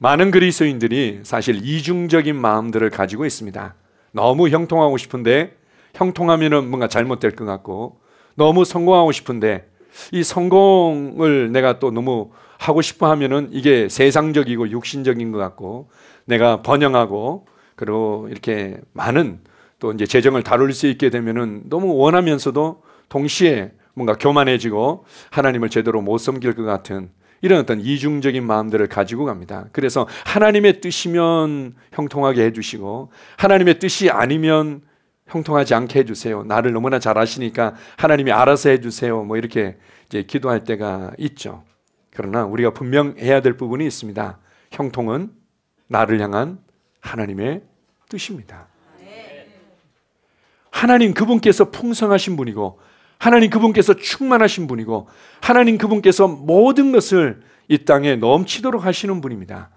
많은 그리스도인들이 사실 이중적인 마음들을 가지고 있습니다. 너무 형통하고 싶은데 형통하면 뭔가 잘못될 것 같고 너무 성공하고 싶은데 이 성공을 내가 또 너무 하고 싶어 하면은 이게 세상적이고 육신적인 것 같고 내가 번영하고 그리고 이렇게 많은 또 이제 재정을 다룰 수 있게 되면은 너무 원하면서도 동시에 뭔가 교만해지고 하나님을 제대로 못 섬길 것 같은 이런 어떤 이중적인 마음들을 가지고 갑니다. 그래서 하나님의 뜻이면 형통하게 해주시고 하나님의 뜻이 아니면 형통하지 않게 해주세요. 나를 너무나 잘 아시니까 하나님이 알아서 해주세요. 뭐 이렇게 이제 기도할 때가 있죠. 그러나 우리가 분명해야 될 부분이 있습니다. 형통은 나를 향한 하나님의 뜻입니다. 네. 하나님 그분께서 풍성하신 분이고 하나님 그분께서 충만하신 분이고 하나님 그분께서 모든 것을 이 땅에 넘치도록 하시는 분입니다.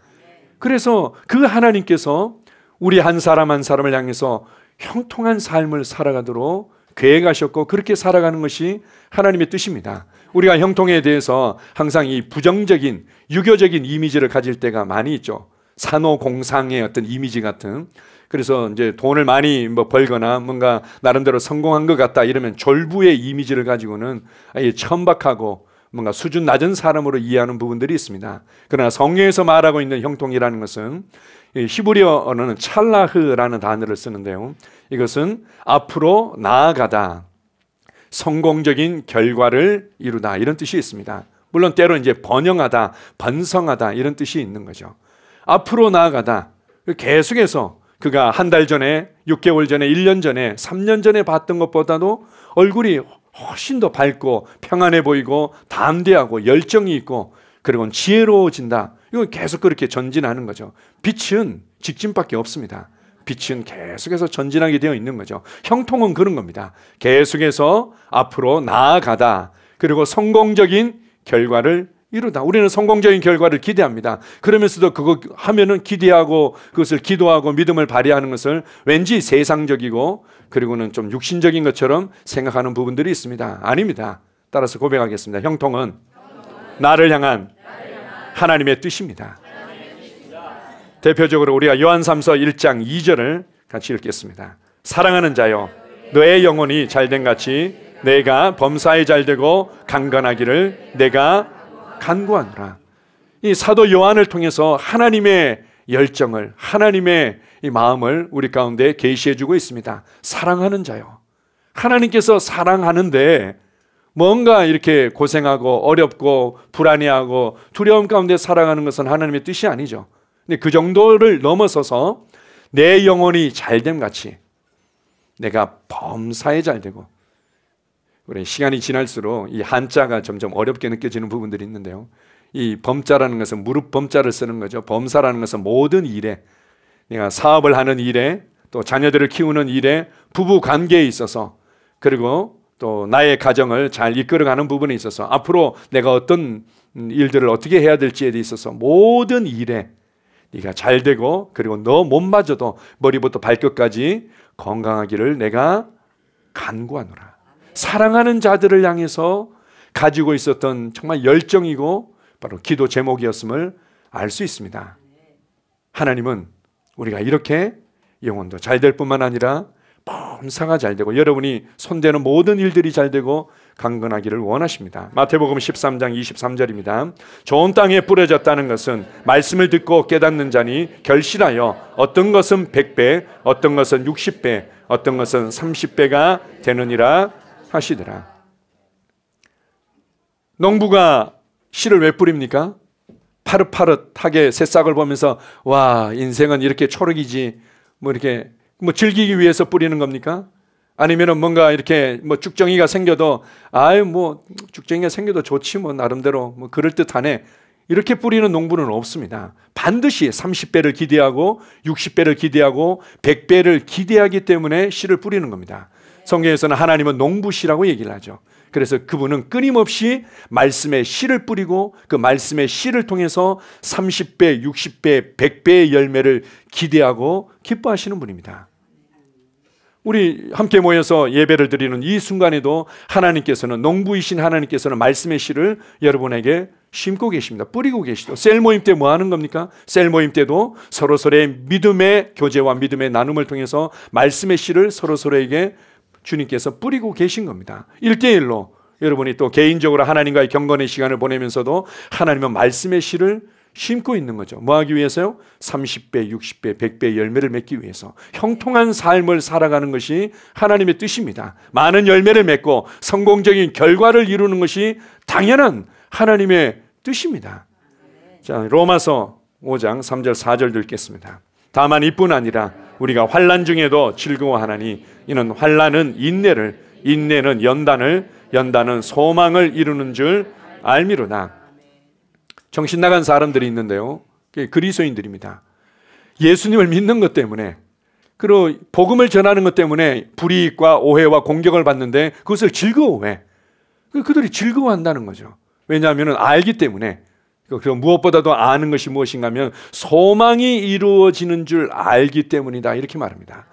그래서 그 하나님께서 우리 한 사람 한 사람을 향해서 형통한 삶을 살아가도록 계획하셨고 그렇게 살아가는 것이 하나님의 뜻입니다. 우리가 형통에 대해서 항상 이 부정적인 유교적인 이미지를 가질 때가 많이 있죠. 산호공상의 어떤 이미지 같은 그래서 이제 돈을 많이 뭐 벌거나 뭔가 나름대로 성공한 것 같다 이러면 졸부의 이미지를 가지고는 아예 천박하고 뭔가 수준 낮은 사람으로 이해하는 부분들이 있습니다. 그러나 성경에서 말하고 있는 형통이라는 것은 히브리어는 찰라흐라는 단어를 쓰는데요. 이것은 앞으로 나아가다, 성공적인 결과를 이루다 이런 뜻이 있습니다. 물론 때로 이제 번영하다, 번성하다 이런 뜻이 있는 거죠. 앞으로 나아가다 계속해서 그가 한 달 전에, 6개월 전에, 1년 전에, 3년 전에 봤던 것보다도 얼굴이 훨씬 더 밝고 평안해 보이고 담대하고 열정이 있고 그리고 지혜로워진다. 이건 계속 그렇게 전진하는 거죠. 빛은 직진밖에 없습니다. 빛은 계속해서 전진하게 되어 있는 거죠. 형통은 그런 겁니다. 계속해서 앞으로 나아가다. 그리고 성공적인 결과를 이루다. 우리는 성공적인 결과를 기대합니다. 그러면서도 그거 하면은 기대하고 그것을 기도하고 믿음을 발휘하는 것을 왠지 세상적이고 그리고는 좀 육신적인 것처럼 생각하는 부분들이 있습니다. 아닙니다. 따라서 고백하겠습니다. 형통은 나를 향한 하나님의 뜻입니다. 대표적으로 우리가 요한삼서 1장 2절을 같이 읽겠습니다. 사랑하는 자여 너의 영혼이 잘된 같이 내가 범사에 잘되고 강건하기를 내가 간구하노라. 이 사도 요한을 통해서 하나님의 열정을 하나님의 이 마음을 우리 가운데 계시해 주고 있습니다. 사랑하는 자요. 하나님께서 사랑하는데 뭔가 이렇게 고생하고 어렵고 불안해하고 두려움 가운데 살아가는 것은 하나님의 뜻이 아니죠. 근데 그 정도를 넘어서서 내 영혼이 잘됨 같이 내가 범사에 잘 되고 우리 시간이 지날수록 이 한자가 점점 어렵게 느껴지는 부분들이 있는데요. 이 범자라는 것은 무릎 범자를 쓰는 거죠. 범사라는 것은 모든 일에 내가 사업을 하는 일에 또 자녀들을 키우는 일에 부부 관계에 있어서 그리고 또 나의 가정을 잘 이끌어가는 부분에 있어서 앞으로 내가 어떤 일들을 어떻게 해야 될지에 있어서 모든 일에 네가 잘 되고 그리고 너 몸마저도 머리부터 발끝까지 건강하기를 내가 간구하노라. 사랑하는 자들을 향해서 가지고 있었던 정말 열정이고 바로 기도 제목이었음을 알 수 있습니다. 하나님은 우리가 이렇게 영혼도 잘 될 뿐만 아니라 범사가 잘 되고 여러분이 손대는 모든 일들이 잘 되고 강건하기를 원하십니다. 마태복음 13장 23절입니다. 좋은 땅에 뿌려졌다는 것은 말씀을 듣고 깨닫는 자니 결실하여 어떤 것은 1배 어떤 것은 60배, 어떤 것은 30배가 되느니라 하시더라. 농부가 씨를 왜 뿌립니까? 파릇파릇하게 새싹을 보면서 와 인생은 이렇게 초록이지 뭐 이렇게 뭐 즐기기 위해서 뿌리는 겁니까? 아니면은 뭔가 이렇게 뭐 쭉정이가 생겨도 아유 뭐 쭉정이가 생겨도 좋지 뭐 나름대로 뭐 그럴 듯하네 이렇게 뿌리는 농부는 없습니다. 반드시 30배를 기대하고 60배를 기대하고 100배를 기대하기 때문에 씨를 뿌리는 겁니다. 성경에서는 하나님은 농부시라고 얘기를 하죠. 그래서 그분은 끊임없이 말씀에 씨를 뿌리고 그 말씀의 씨를 통해서 30배, 60배, 100배의 열매를 기대하고 기뻐하시는 분입니다. 우리 함께 모여서 예배를 드리는 이 순간에도 하나님께서는 농부이신 하나님께서는 말씀의 씨를 여러분에게 심고 계십니다. 뿌리고 계시죠. 셀 모임 때 뭐 하는 겁니까? 셀 모임 때도 서로서로의 믿음의 교제와 믿음의 나눔을 통해서 말씀의 씨를 서로서로에게 주님께서 뿌리고 계신 겁니다. 1대1로 여러분이 또 개인적으로 하나님과의 경건의 시간을 보내면서도 하나님의 말씀의 씨를 심고 있는 거죠. 뭐 하기 위해서요? 30배, 60배, 100배 열매를 맺기 위해서 형통한 삶을 살아가는 것이 하나님의 뜻입니다. 많은 열매를 맺고 성공적인 결과를 이루는 것이 당연한 하나님의 뜻입니다. 자, 로마서 5장 3절 4절 읽겠습니다. 다만 이뿐 아니라 우리가 환란 중에도 즐거워하나니 이는 환란은 인내를 인내는 연단을 연단은 소망을 이루는 줄알미로나 정신 나간 사람들이 있는데요. 그리스도인들입니다. 예수님을 믿는 것 때문에 그리고 복음을 전하는 것 때문에 불이익과 오해와 공격을 받는데 그것을 즐거워해. 그들이 즐거워한다는 거죠. 왜냐하면 알기 때문에 그 그럼 무엇보다도 아는 것이 무엇인가 하면 소망이 이루어지는 줄 알기 때문이다. 이렇게 말합니다.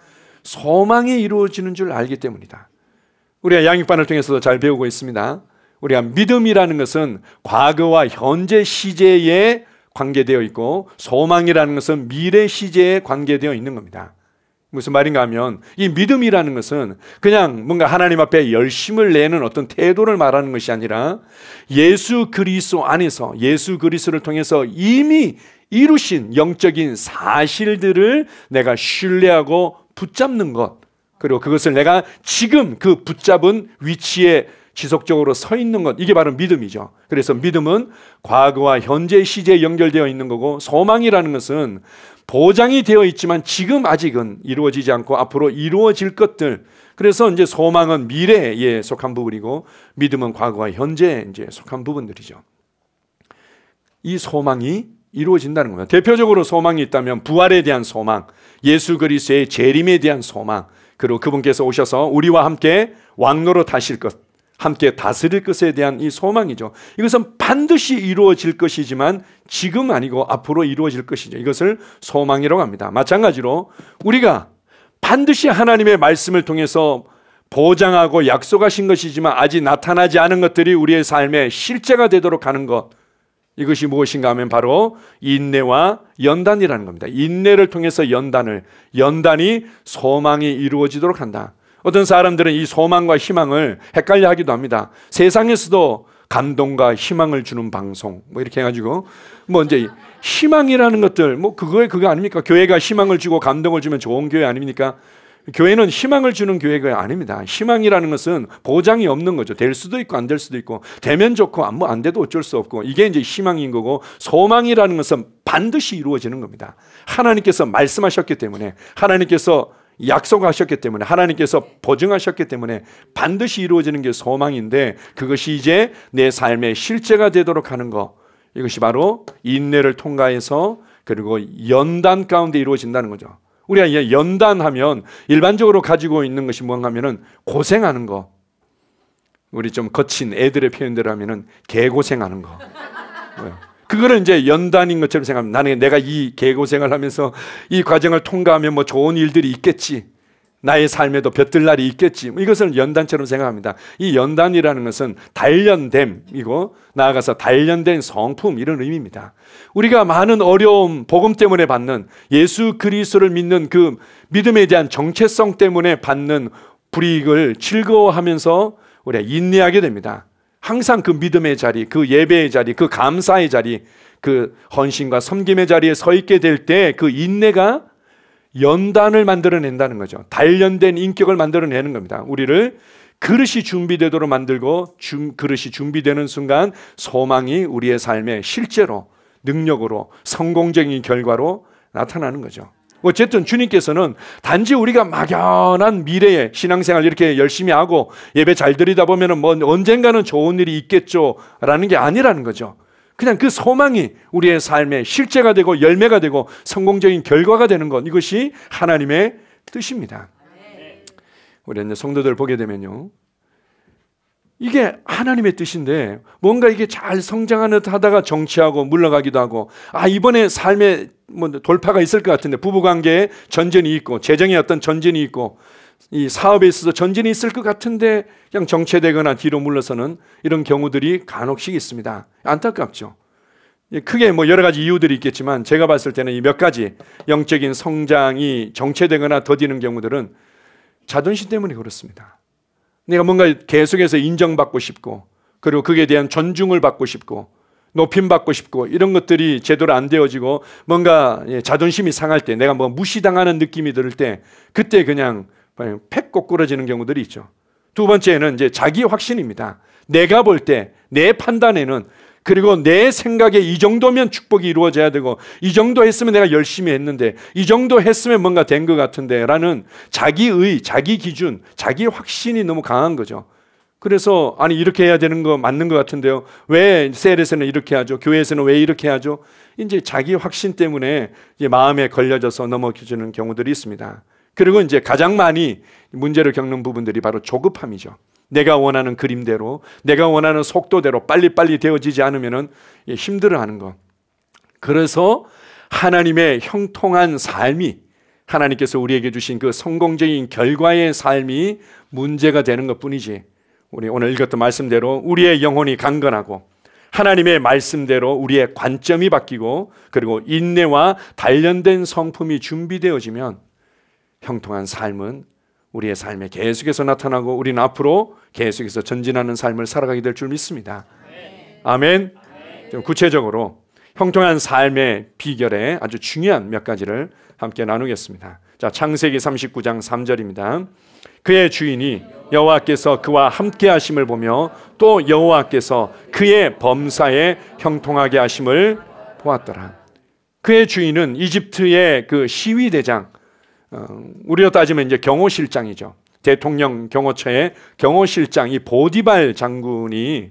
소망이 이루어지는 줄 알기 때문이다. 우리가 양육반을 통해서도 잘 배우고 있습니다. 우리가 믿음이라는 것은 과거와 현재 시제에 관계되어 있고 소망이라는 것은 미래 시제에 관계되어 있는 겁니다. 무슨 말인가 하면 이 믿음이라는 것은 그냥 뭔가 하나님 앞에 열심을 내는 어떤 태도를 말하는 것이 아니라 예수 그리스도 안에서 예수 그리스도를 통해서 이미 이루신 영적인 사실들을 내가 신뢰하고 붙잡는 것 그리고 그것을 내가 지금 그 붙잡은 위치에 지속적으로 서 있는 것 이게 바로 믿음이죠. 그래서 믿음은 과거와 현재 시제에 연결되어 있는 거고 소망이라는 것은 보장이 되어 있지만 지금 아직은 이루어지지 않고 앞으로 이루어질 것들. 그래서 이제 소망은 미래에 속한 부분이고 믿음은 과거와 현재에 이제 속한 부분들이죠. 이 소망이 이루어진다는 겁니다. 대표적으로 소망이 있다면 부활에 대한 소망, 예수 그리스의 재림에 대한 소망, 그리고 그분께서 오셔서 우리와 함께 왕노로 다실 것. 함께 다스릴 것에 대한 이 소망이죠. 이것은 반드시 이루어질 것이지만 지금 아니고 앞으로 이루어질 것이죠. 이것을 소망이라고 합니다. 마찬가지로 우리가 반드시 하나님의 말씀을 통해서 보장하고 약속하신 것이지만 아직 나타나지 않은 것들이 우리의 삶에 실제가 되도록 하는 것. 이것이 무엇인가 하면 바로 인내와 연단이라는 겁니다. 인내를 통해서 연단을, 연단이 소망이 이루어지도록 한다. 어떤 사람들은 이 소망과 희망을 헷갈려 하기도 합니다. 세상에서도 감동과 희망을 주는 방송 뭐 이렇게 해가지고 뭐 이제 희망이라는 것들 뭐 그거에 그거 아닙니까? 교회가 희망을 주고 감동을 주면 좋은 교회 아닙니까? 교회는 희망을 주는 교회가 아닙니다. 희망이라는 것은 보장이 없는 거죠. 될 수도 있고 안 될 수도 있고 되면 좋고 안, 뭐안 돼도 어쩔 수 없고 이게 이제 희망인 거고 소망이라는 것은 반드시 이루어지는 겁니다. 하나님께서 말씀하셨기 때문에 하나님께서 약속하셨기 때문에 하나님께서 보증하셨기 때문에 반드시 이루어지는 게 소망인데 그것이 이제 내 삶의 실제가 되도록 하는 것 이것이 바로 인내를 통과해서 그리고 연단 가운데 이루어진다는 거죠. 우리가 연단하면 일반적으로 가지고 있는 것이 뭔가 하면 고생하는 거. 우리 좀 거친 애들의 표현대로 하면 개고생하는 거. 네. 그거는 이제 연단인 것처럼 생각합니다. 나는 내가 이 개고생을 하면서 이 과정을 통과하면 뭐 좋은 일들이 있겠지. 나의 삶에도 볕들 날이 있겠지. 뭐 이것을 연단처럼 생각합니다. 이 연단이라는 것은 단련됨이고 나아가서 단련된 성품 이런 의미입니다. 우리가 많은 어려움, 복음 때문에 받는 예수 그리스도를 믿는 그 믿음에 대한 정체성 때문에 받는 불이익을 즐거워하면서 우리가 인내하게 됩니다. 항상 그 믿음의 자리, 그 예배의 자리, 그 감사의 자리, 그 헌신과 섬김의 자리에 서 있게 될 때 그 인내가 연단을 만들어낸다는 거죠. 단련된 인격을 만들어내는 겁니다. 우리를 그릇이 준비되도록 만들고 주, 그릇이 준비되는 순간 소망이 우리의 삶에 실제로 능력으로 성공적인 결과로 나타나는 거죠. 뭐 어쨌든 주님께서는 단지 우리가 막연한 미래에 신앙생활 이렇게 열심히 하고 예배 잘 드리다 보면은 뭐 언젠가는 좋은 일이 있겠죠라는 게 아니라는 거죠. 그냥 그 소망이 우리의 삶의 실제가 되고 열매가 되고 성공적인 결과가 되는 것 이것이 하나님의 뜻입니다. 우리 이제 성도들 보게 되면요. 이게 하나님의 뜻인데 뭔가 이게 잘 성장하는 듯 하다가 정치하고 물러가기도 하고 아 이번에 삶에 뭐 돌파가 있을 것 같은데 부부관계에 전쟁이 있고 재정에 어떤 전쟁이 있고 이 사업에 있어서 전쟁이 있을 것 같은데 그냥 정체되거나 뒤로 물러서는 이런 경우들이 간혹씩 있습니다 안타깝죠 예, 크게 뭐 여러 가지 이유들이 있겠지만 제가 봤을 때는 이 몇 가지 영적인 성장이 정체되거나 더디는 경우들은 자존심 때문에 그렇습니다 내가 뭔가 계속해서 인정받고 싶고 그리고 그에 대한 존중을 받고 싶고 높임받고 싶고 이런 것들이 제대로 안 되어지고 뭔가 예, 자존심이 상할 때 내가 뭐 무시당하는 느낌이 들때 그때 그냥 팩꼬꾸러지는 경우들이 있죠. 두 번째는 이제 자기 확신입니다. 내가 볼 때 내 판단에는 그리고 내 생각에 이 정도면 축복이 이루어져야 되고 이 정도 했으면 내가 열심히 했는데 이 정도 했으면 뭔가 된 것 같은데 라는 자기의 자기 기준 자기 확신이 너무 강한 거죠. 그래서 아니 이렇게 해야 되는 거 맞는 것 같은데요. 왜 셀에서는 이렇게 하죠? 교회에서는 왜 이렇게 하죠? 이제 자기 확신 때문에 이제 마음에 걸려져서 넘어지는 경우들이 있습니다. 그리고 이제 가장 많이 문제를 겪는 부분들이 바로 조급함이죠. 내가 원하는 그림대로, 내가 원하는 속도대로 빨리빨리 되어지지 않으면 힘들어하는 것. 그래서 하나님의 형통한 삶이 하나님께서 우리에게 주신 그 성공적인 결과의 삶이 문제가 되는 것 뿐이지. 우리 오늘 읽었던 말씀대로 우리의 영혼이 강건하고 하나님의 말씀대로 우리의 관점이 바뀌고 그리고 인내와 단련된 성품이 준비되어지면 형통한 삶은 우리의 삶에 계속해서 나타나고 우리는 앞으로 계속해서 전진하는 삶을 살아가게 될 줄 믿습니다. 아멘. 좀 구체적으로 형통한 삶의 비결에 아주 중요한 몇 가지를 함께 나누겠습니다. 자, 창세기 39장 3절입니다. 그의 주인이 여호와께서 그와 함께 하심을 보며 또 여호와께서 그의 범사에 형통하게 하심을 보았더라. 그의 주인은 이집트의 그 시위대장 어, 우리로 따지면 이제 경호실장이죠. 대통령 경호처의 경호실장이 보디발 장군이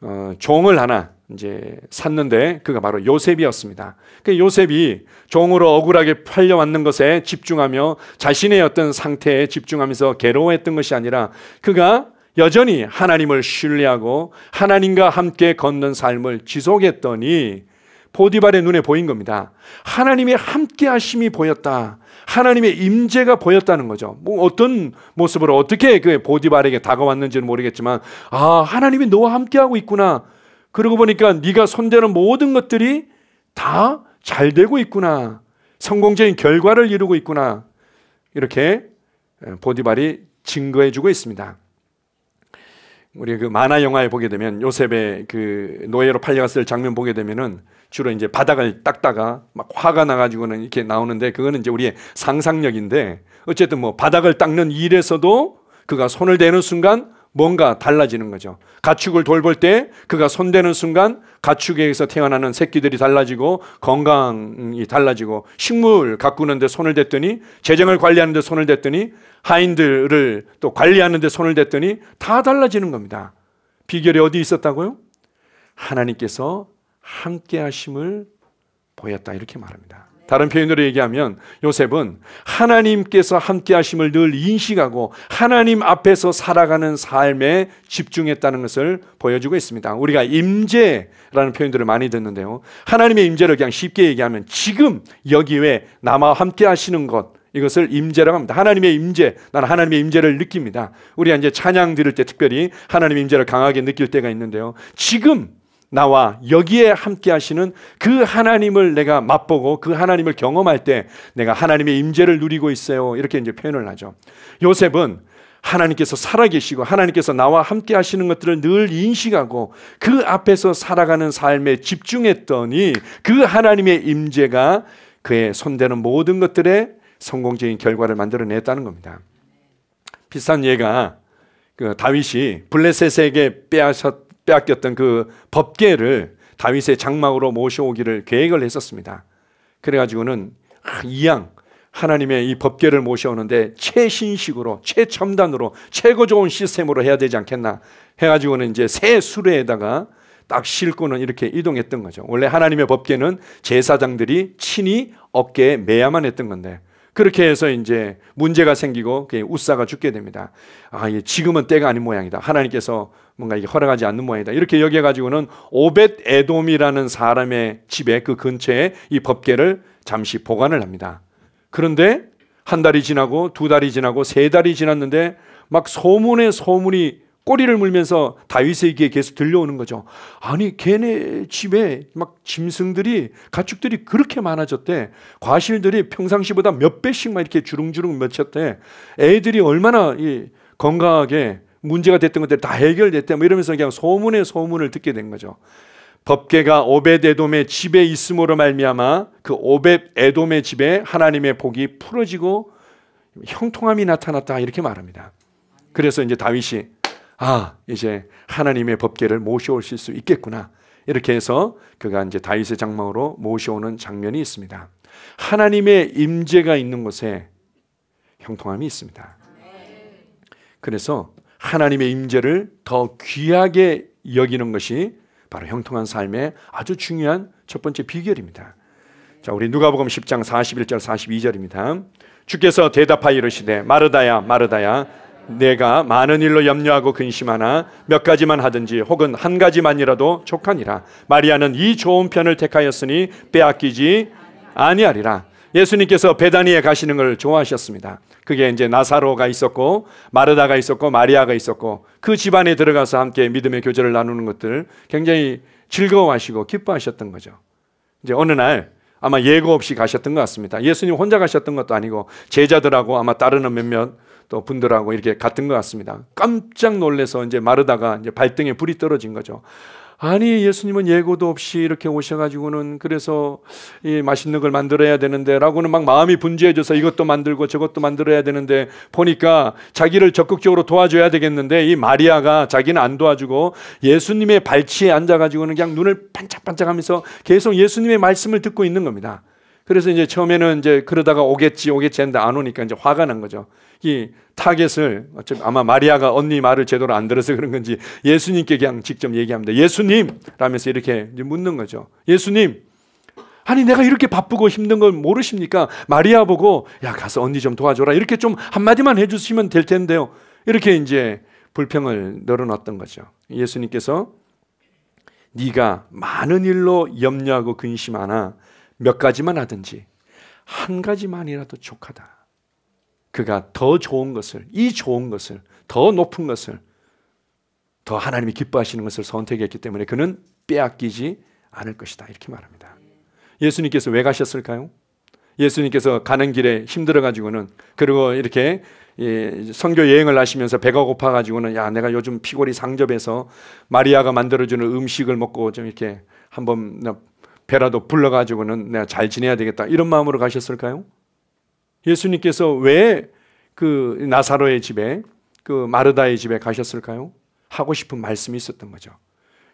어, 종을 하나 이제 샀는데 그가 바로 요셉이었습니다. 그 요셉이 종으로 억울하게 팔려왔는 것에 집중하며 자신의 어떤 상태에 집중하면서 괴로워했던 것이 아니라 그가 여전히 하나님을 신뢰하고 하나님과 함께 걷는 삶을 지속했더니 보디발의 눈에 보인 겁니다. 하나님의 함께 하심이 보였다. 하나님의 임재가 보였다는 거죠. 뭐 어떤 모습으로 어떻게 그 보디발에게 다가왔는지는 모르겠지만 아 하나님이 너와 함께하고 있구나. 그러고 보니까 네가 손대는 모든 것들이 다 잘 되고 있구나. 성공적인 결과를 이루고 있구나. 이렇게 보디발이 증거해주고 있습니다. 우리 그 만화 영화에 보게 되면 요셉의 그 노예로 팔려갔을 장면 보게 되면은 주로 이제 바닥을 닦다가 막 화가 나가지고는 이렇게 나오는데 그거는 이제 우리의 상상력인데 어쨌든 뭐 바닥을 닦는 일에서도 그가 손을 대는 순간 뭔가 달라지는 거죠. 가축을 돌볼 때 그가 손대는 순간 가축에서 태어나는 새끼들이 달라지고 건강이 달라지고 식물 가꾸는데 손을 댔더니 재정을 관리하는데 손을 댔더니 하인들을 또 관리하는 데 손을 댔더니 다 달라지는 겁니다. 비결이 어디 있었다고요? 하나님께서 함께 하심을 보였다 이렇게 말합니다. 다른 표현으로 얘기하면 요셉은 하나님께서 함께 하심을 늘 인식하고 하나님 앞에서 살아가는 삶에 집중했다는 것을 보여주고 있습니다. 우리가 임재라는 표현들을 많이 듣는데요. 하나님의 임재를 그냥 쉽게 얘기하면 지금 여기 왜 나와 함께 하시는 것 이것을 임재라고 합니다. 하나님의 임재. 나는 하나님의 임재를 느낍니다. 우리 이제 찬양 들을 때 특별히 하나님의 임재를 강하게 느낄 때가 있는데요. 지금 나와 여기에 함께 하시는 그 하나님을 내가 맛보고 그 하나님을 경험할 때 내가 하나님의 임재를 누리고 있어요. 이렇게 이제 표현을 하죠. 요셉은 하나님께서 살아계시고 하나님께서 나와 함께 하시는 것들을 늘 인식하고 그 앞에서 살아가는 삶에 집중했더니 그 하나님의 임재가 그의 손대는 모든 것들에 성공적인 결과를 만들어냈다는 겁니다. 비슷한 예가 그 다윗이 블레셋에게 빼앗았, 빼앗겼던 그 법계를 다윗의 장막으로 모셔오기를 계획을 했었습니다. 그래가지고는 아, 이양 하나님의 이 법계를 모셔오는데 최신식으로 최첨단으로 최고 좋은 시스템으로 해야 되지 않겠나 해가지고는 이제 새 수레에다가 딱 싣고는 이렇게 이동했던 거죠. 원래 하나님의 법계는 제사장들이 친히 어깨에 매야만 했던 건데 그렇게 해서 이제 문제가 생기고 우사가 죽게 됩니다. 아, 예, 지금은 때가 아닌 모양이다. 하나님께서 뭔가 이게 허락하지 않는 모양이다. 이렇게 여겨가지고는 오벳 에돔이라는 사람의 집에 그 근처에 이 법계를 잠시 보관을 합니다. 그런데 한 달이 지나고 두 달이 지나고 세 달이 지났는데 막 소문에 소문이 꼬리를 물면서 다윗에게 계속 들려오는 거죠. 아니 걔네 집에 막 짐승들이 가축들이 그렇게 많아졌대. 과실들이 평상시보다 몇 배씩 막 이렇게 주릉주릉 맺혔대. 애들이 얼마나 이 건강하게 문제가 됐던 것들 다 해결됐대. 뭐 이러면서 그냥 소문에 소문을 듣게 된 거죠. 법계가 오벳에돔의 집에 있음으로 말미암아 그 오벳에돔의 집에 하나님의 복이 풀어지고 형통함이 나타났다 이렇게 말합니다. 그래서 이제 다윗이 아, 이제 하나님의 법계를 모셔오실 수 있겠구나. 이렇게 해서 그가 이제 다윗의 장막으로 모셔오는 장면이 있습니다. 하나님의 임재가 있는 곳에 형통함이 있습니다. 그래서 하나님의 임재를 더 귀하게 여기는 것이 바로 형통한 삶의 아주 중요한 첫 번째 비결입니다. 자, 우리 누가복음 10장 41절 42절입니다. 주께서 대답하여 이르시되 마르다야 마르다야 내가 많은 일로 염려하고 근심하나 몇 가지만 하든지 혹은 한 가지만이라도 족하니라. 마리아는 이 좋은 편을 택하였으니 빼앗기지 아니하리라. 예수님께서 베다니에 가시는 걸 좋아하셨습니다. 그게 이제 나사로가 있었고 마르다가 있었고 마리아가 있었고 그 집안에 들어가서 함께 믿음의 교제를 나누는 것들 굉장히 즐거워하시고 기뻐하셨던 거죠. 이제 어느 날 아마 예고 없이 가셨던 것 같습니다. 예수님 혼자 가셨던 것도 아니고 제자들하고 아마 따르는 몇몇 또 분들하고 이렇게 같은 것 같습니다. 깜짝 놀래서 이제 마르다가 이제 발등에 불이 떨어진 거죠. 아니 예수님은 예고도 없이 이렇게 오셔가지고는 그래서 이 맛있는 걸 만들어야 되는데라고는 막 마음이 분주해져서 이것도 만들고 저것도 만들어야 되는데 보니까 자기를 적극적으로 도와줘야 되겠는데 이 마리아가 자기는 안 도와주고 예수님의 발치에 앉아가지고는 그냥 눈을 반짝반짝하면서 계속 예수님의 말씀을 듣고 있는 겁니다. 그래서 이제 처음에는 이제 그러다가 오겠지, 오겠지 했는데 안 오니까 이제 화가 난 거죠. 이 타겟을 아마 마리아가 언니 말을 제대로 안 들어서 그런 건지 예수님께 그냥 직접 얘기합니다. 예수님! 라면서 이렇게 묻는 거죠. 예수님! 아니 내가 이렇게 바쁘고 힘든 걸 모르십니까? 마리아 보고 야 가서 언니 좀 도와줘라 이렇게 좀 한마디만 해주시면 될 텐데요. 이렇게 이제 불평을 늘어놨던 거죠. 예수님께서 네가 많은 일로 염려하고 근심하나 몇 가지만 하든지 한 가지만이라도 족하다. 그가 더 좋은 것을, 이 좋은 것을, 더 높은 것을, 더 하나님이 기뻐하시는 것을 선택했기 때문에 그는 빼앗기지 않을 것이다. 이렇게 말합니다. 예수님께서 왜 가셨을까요? 예수님께서 가는 길에 힘들어가지고는, 그리고 이렇게 예, 선교 여행을 하시면서 배가 고파가지고는 야 내가 요즘 피골이 상접해서 마리아가 만들어주는 음식을 먹고 좀 이렇게 한번 배라도 불러가지고는 내가 잘 지내야 되겠다 이런 마음으로 가셨을까요? 예수님께서 왜 그 나사로의 집에 그 마르다의 집에 가셨을까요? 하고 싶은 말씀이 있었던 거죠.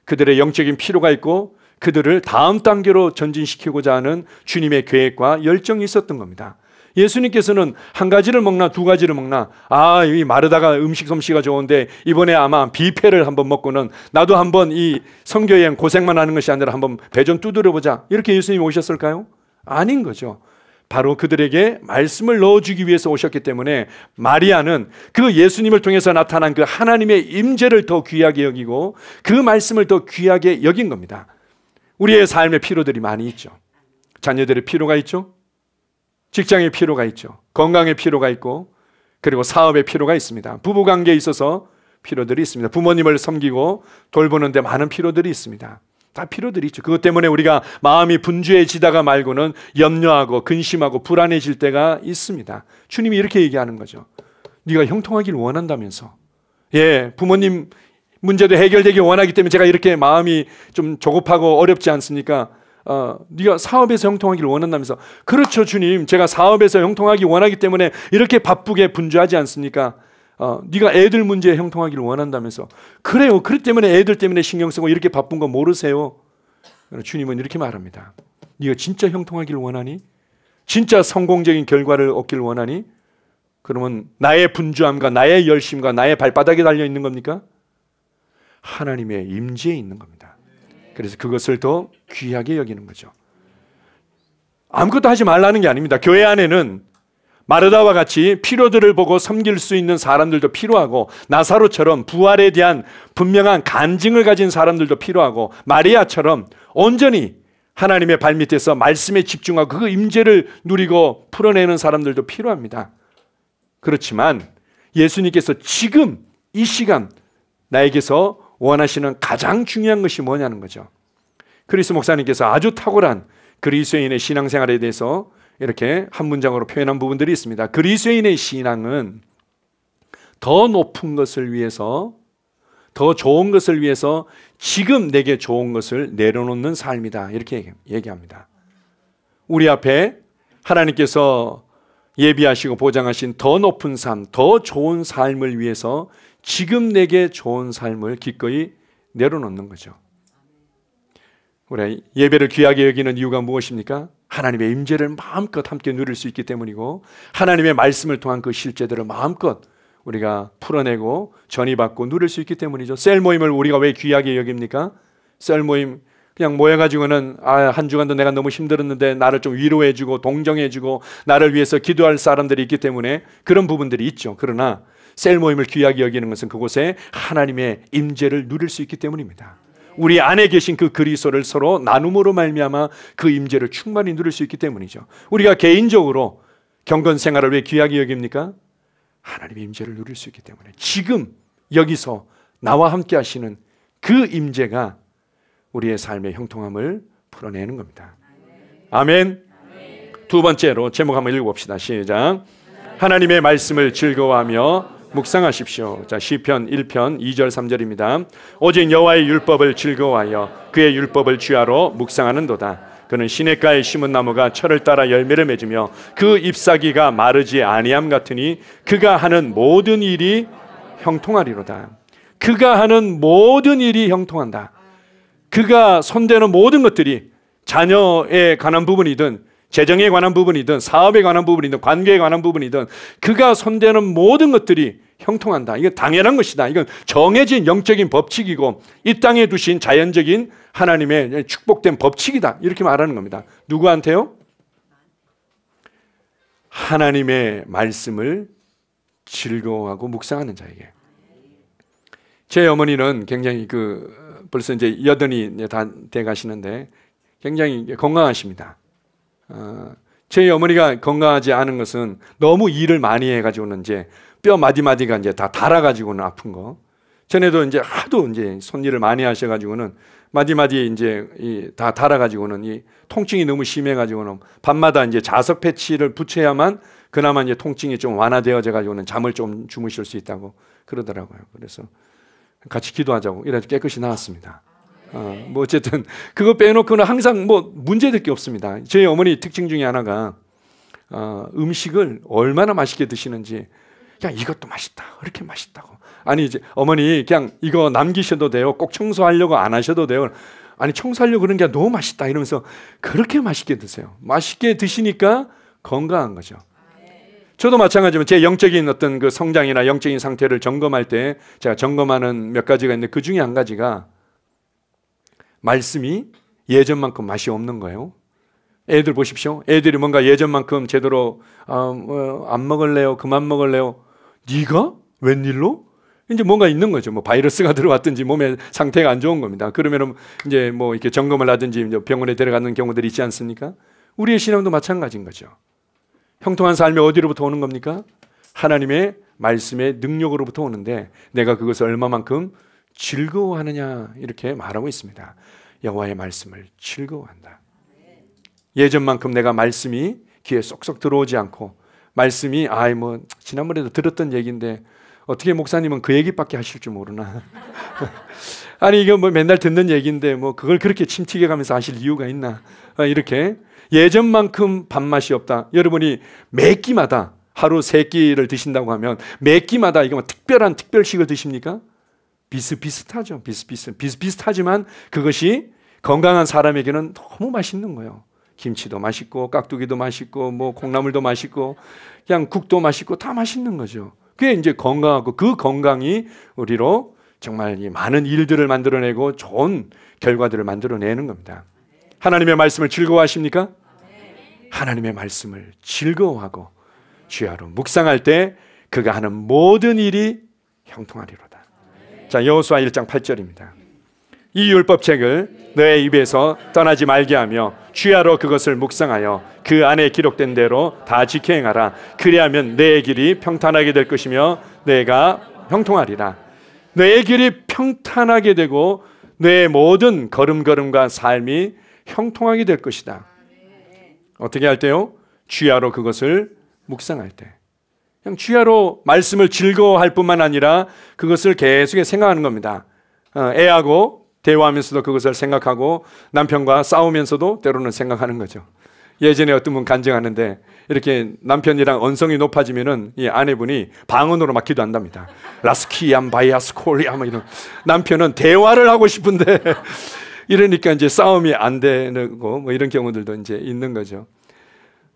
그들의 영적인 피로가 있고 그들을 다음 단계로 전진시키고자 하는 주님의 계획과 열정이 있었던 겁니다. 예수님께서는 한 가지를 먹나 두 가지를 먹나 아, 이 마르다가 음식 솜씨가 좋은데 이번에 아마 비페를 한번 먹고는 나도 한번 이 성교 여행 고생만 하는 것이 아니라 한번 배 좀 두드려 보자. 이렇게 예수님이 오셨을까요? 아닌 거죠. 바로 그들에게 말씀을 넣어주기 위해서 오셨기 때문에 마리아는 그 예수님을 통해서 나타난 그 하나님의 임재를 더 귀하게 여기고 그 말씀을 더 귀하게 여긴 겁니다. 우리의 삶의 피로들이 많이 있죠. 자녀들의 피로가 있죠. 직장의 피로가 있죠. 건강의 피로가 있고 그리고 사업의 피로가 있습니다. 부부 관계에 있어서 피로들이 있습니다. 부모님을 섬기고 돌보는데 많은 피로들이 있습니다. 다 피로들이 있죠. 그것 때문에 우리가 마음이 분주해지다가 말고는 염려하고 근심하고 불안해질 때가 있습니다. 주님이 이렇게 얘기하는 거죠. 네가 형통하길 원한다면서. 예, 부모님 문제도 해결되길 원하기 때문에 제가 이렇게 마음이 좀 조급하고 어렵지 않습니까? 어, 네가 사업에서 형통하기를 원한다면서 그렇죠 주님 제가 사업에서 형통하기 원하기 때문에 이렇게 바쁘게 분주하지 않습니까 어, 네가 애들 문제에 형통하기를 원한다면서 그래요 그렇기 때문에 애들 때문에 신경 쓰고 이렇게 바쁜 거 모르세요 주님은 이렇게 말합니다 네가 진짜 형통하기를 원하니 진짜 성공적인 결과를 얻기를 원하니 그러면 나의 분주함과 나의 열심과 나의 발바닥에 달려 있는 겁니까 하나님의 임재에 있는 겁니다 그래서 그것을 더 귀하게 여기는 거죠. 아무것도 하지 말라는 게 아닙니다. 교회 안에는 마르다와 같이 필요들을 보고 섬길 수 있는 사람들도 필요하고 나사로처럼 부활에 대한 분명한 간증을 가진 사람들도 필요하고 마리아처럼 온전히 하나님의 발밑에서 말씀에 집중하고 그 임재를 누리고 풀어내는 사람들도 필요합니다. 그렇지만 예수님께서 지금 이 시간 나에게서 원하시는 가장 중요한 것이 뭐냐는 거죠. 크리스 목사님께서 아주 탁월한 그리스인의 신앙생활에 대해서 이렇게 한 문장으로 표현한 부분들이 있습니다. 그리스인의 신앙은 더 높은 것을 위해서 더 좋은 것을 위해서 지금 내게 좋은 것을 내려놓는 삶이다. 이렇게 얘기합니다. 우리 앞에 하나님께서 예비하시고 보장하신 더 높은 삶, 더 좋은 삶을 위해서 지금 내게 좋은 삶을 기꺼이 내려놓는 거죠. 우리 예배를 귀하게 여기는 이유가 무엇입니까? 하나님의 임재를 마음껏 함께 누릴 수 있기 때문이고 하나님의 말씀을 통한 그 실제들을 마음껏 우리가 풀어내고 전이받고 누릴 수 있기 때문이죠. 셀 모임을 우리가 왜 귀하게 여깁니까? 셀 모임 그냥 모여가지고는 아, 한 주간도 내가 너무 힘들었는데 나를 좀 위로해주고 동정해주고 나를 위해서 기도할 사람들이 있기 때문에 그런 부분들이 있죠. 그러나 셀 모임을 귀하게 여기는 것은 그곳에 하나님의 임재를 누릴 수 있기 때문입니다. 우리 안에 계신 그 그리스도를 서로 나눔으로 말미암아 그 임재를 충만히 누릴 수 있기 때문이죠. 우리가 개인적으로 경건 생활을 왜 귀하게 여깁니까? 하나님의 임재를 누릴 수 있기 때문에 지금 여기서 나와 함께 하시는 그 임재가 우리의 삶의 형통함을 풀어내는 겁니다. 아멘. 두 번째로 제목 한번 읽어봅시다. 시작. 하나님의 말씀을 즐거워하며 묵상하십시오. 자, 시편 1편 2절 3절입니다. 오직 여호와의 율법을 즐거워하여 그의 율법을 쥐하러 묵상하는도다. 그는 시냇가에 심은 나무가 철을 따라 열매를 맺으며 그 잎사귀가 마르지 아니함 같으니 그가 하는 모든 일이 형통하리로다. 그가 하는 모든 일이 형통한다. 그가 손대는 모든 것들이 자녀에 관한 부분이든 재정에 관한 부분이든 사업에 관한 부분이든 관계에 관한 부분이든 그가 손대는 모든 것들이 형통한다. 이건 당연한 것이다. 이건 정해진 영적인 법칙이고 이 땅에 두신 자연적인 하나님의 축복된 법칙이다. 이렇게 말하는 겁니다. 누구한테요? 하나님의 말씀을 즐거워하고 묵상하는 자에게. 제 어머니는 굉장히 그 벌써 이제 여든이 다돼 가시는데 굉장히 건강하십니다. 어, 제 어머니가 건강하지 않은 것은 너무 일을 많이 해가지고는 이제 뼈 마디마디가 이제 다 달아가지고는 아픈 거. 전에도 이제 하도 이제 손일을 많이 하셔가지고는 마디마디 이제 이다 달아가지고는 이 통증이 너무 심해가지고는 밤마다 이제 자석 패치를 붙여야만 그나마 이제 통증이 좀 완화되어져가지고는 잠을 좀 주무실 수 있다고 그러더라고요. 그래서 같이 기도하자고 이래서 깨끗이 나왔습니다. 어, 뭐 어쨌든 그거 빼놓고는 항상 뭐 문제될 게 없습니다. 저희 어머니 특징 중에 하나가 어, 음식을 얼마나 맛있게 드시는지 그냥 이것도 맛있다. 이렇게 맛있다고. 아니 이제 어머니 그냥 이거 남기셔도 돼요. 꼭 청소하려고 안 하셔도 돼요. 아니 청소하려고 그런 게 너무 맛있다 이러면서 그렇게 맛있게 드세요. 맛있게 드시니까 건강한 거죠. 저도 마찬가지면 제 영적인 어떤 그 성장이나 영적인 상태를 점검할 때 제가 점검하는 몇 가지가 있는데 그 중에 한 가지가 말씀이 예전만큼 맛이 없는 거예요. 애들 보십시오. 애들이 뭔가 예전만큼 제대로 아, 어, 안 먹을래요, 그만 먹을래요 네가 웬일로? 이제 뭔가 있는 거죠. 뭐 바이러스가 들어왔든지 몸에 상태가 안 좋은 겁니다. 그러면은 이제 뭐 이렇게 점검을 하든지 병원에 데려가는 경우들이 있지 않습니까? 우리의 신앙도 마찬가지인 거죠. 형통한 삶이 어디로부터 오는 겁니까? 하나님의 말씀의 능력으로부터 오는데 내가 그것을 얼마만큼 즐거워하느냐 이렇게 말하고 있습니다. 여호와의 말씀을 즐거워한다. 예전만큼 내가 말씀이 귀에 쏙쏙 들어오지 않고 말씀이 아이 뭐 지난번에도 들었던 얘기인데 어떻게 목사님은 그 얘기밖에 하실 줄 모르나. 아니 이거 뭐 맨날 듣는 얘기인데 뭐 그걸 그렇게 침튀게 가면서 하실 이유가 있나. 아, 이렇게 예전만큼 밥맛이 없다. 여러분이 매 끼마다 하루 세 끼를 드신다고 하면 매 끼마다 이거 뭐 특별한 특별식을 드십니까? 비슷비슷하죠. 비슷비슷. 비슷비슷하지만 그것이 건강한 사람에게는 너무 맛있는 거예요. 김치도 맛있고 깍두기도 맛있고 뭐 콩나물도 맛있고 그냥 국도 맛있고 다 맛있는 거죠. 그게 이제 건강하고 그 건강이 우리로 정말 이 많은 일들을 만들어내고 좋은 결과들을 만들어내는 겁니다. 하나님의 말씀을 즐거워하십니까? 하나님의 말씀을 즐거워하고 주야로 묵상할 때 그가 하는 모든 일이 형통하리로다. 자 여호수아 1장 8절입니다. 이 율법책을 너의 입에서 떠나지 말게 하며 취하러 그것을 묵상하여 그 안에 기록된 대로 다 지켜 행하라. 그리하면 내 길이 평탄하게 될 것이며 내가 형통하리라. 내 길이 평탄하게 되고 내 모든 걸음걸음과 삶이 형통하게 될 것이다. 어떻게 할 때요? 취하로 그것을 묵상할 때. 그냥 취하로 말씀을 즐거워할 뿐만 아니라 그것을 계속해 생각하는 겁니다. 어, 애하고 대화하면서도 그것을 생각하고 남편과 싸우면서도 때로는 생각하는 거죠. 예전에 어떤 분 간증하는데 이렇게 남편이랑 언성이 높아지면은 이 아내분이 방언으로 막 기도한답니다. 라스키암 바이아스콜리아 이런 남편은 대화를 하고 싶은데 이러니까 이제 싸움이 안 되는 거 뭐 이런 경우들도 이제 있는 거죠.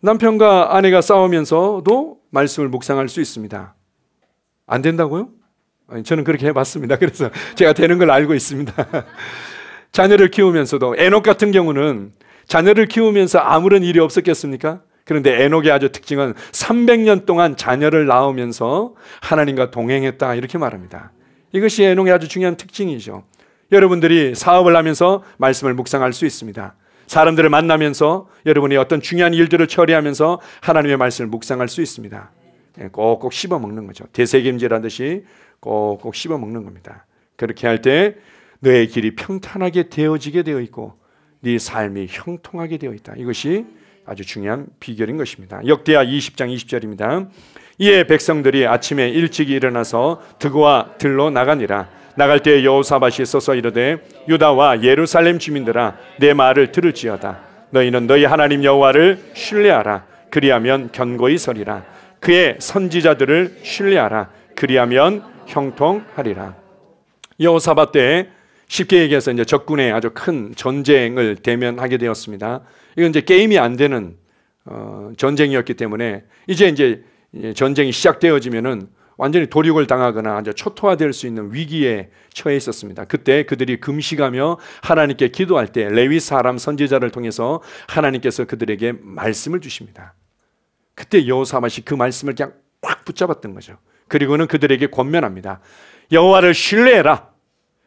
남편과 아내가 싸우면서도 말씀을 묵상할 수 있습니다. 안 된다고요? 저는 그렇게 해봤습니다. 그래서 제가 되는 걸 알고 있습니다. 자녀를 키우면서도 에녹 같은 경우는 자녀를 키우면서 아무런 일이 없었겠습니까? 그런데 에녹의 아주 특징은 300년 동안 자녀를 낳으면서 하나님과 동행했다 이렇게 말합니다. 이것이 에녹의 아주 중요한 특징이죠. 여러분들이 사업을 하면서 말씀을 묵상할 수 있습니다. 사람들을 만나면서 여러분이 어떤 중요한 일들을 처리하면서 하나님의 말씀을 묵상할 수 있습니다. 예, 꼭꼭 씹어 먹는 거죠. 대세김질한 듯이 꼭꼭 씹어 먹는 겁니다. 그렇게 할 때 너의 길이 평탄하게 되어지게 되어 있고 네 삶이 형통하게 되어 있다. 이것이 아주 중요한 비결인 것입니다. 역대하 20장 20절입니다. 이에 백성들이 아침에 일찍 일어나서 드고와 들로 나가니라. 나갈 때 여호사밭이 서서 이르되 유다와 예루살렘 주민들아 내 말을 들을지어다. 너희는 너희 하나님 여호와를 신뢰하라. 그리하면 견고히 서리라. 그의 선지자들을 신뢰하라. 그리하면 형통하리라. 여호사밧 때 쉽게 얘기해서 이제 적군의 아주 큰 전쟁을 대면하게 되었습니다. 이건 이제 게임이 안 되는 어, 전쟁이었기 때문에 이제 이제 전쟁이 시작되어지면은 완전히 도륙을 당하거나 아주 초토화될 수 있는 위기에 처해 있었습니다. 그때 그들이 금식하며 하나님께 기도할 때 레위 사람 선지자를 통해서 하나님께서 그들에게 말씀을 주십니다. 그때 여호사밧이 그 말씀을 그냥 확 붙잡았던 거죠. 그리고는 그들에게 권면합니다. 여호와를 신뢰해라.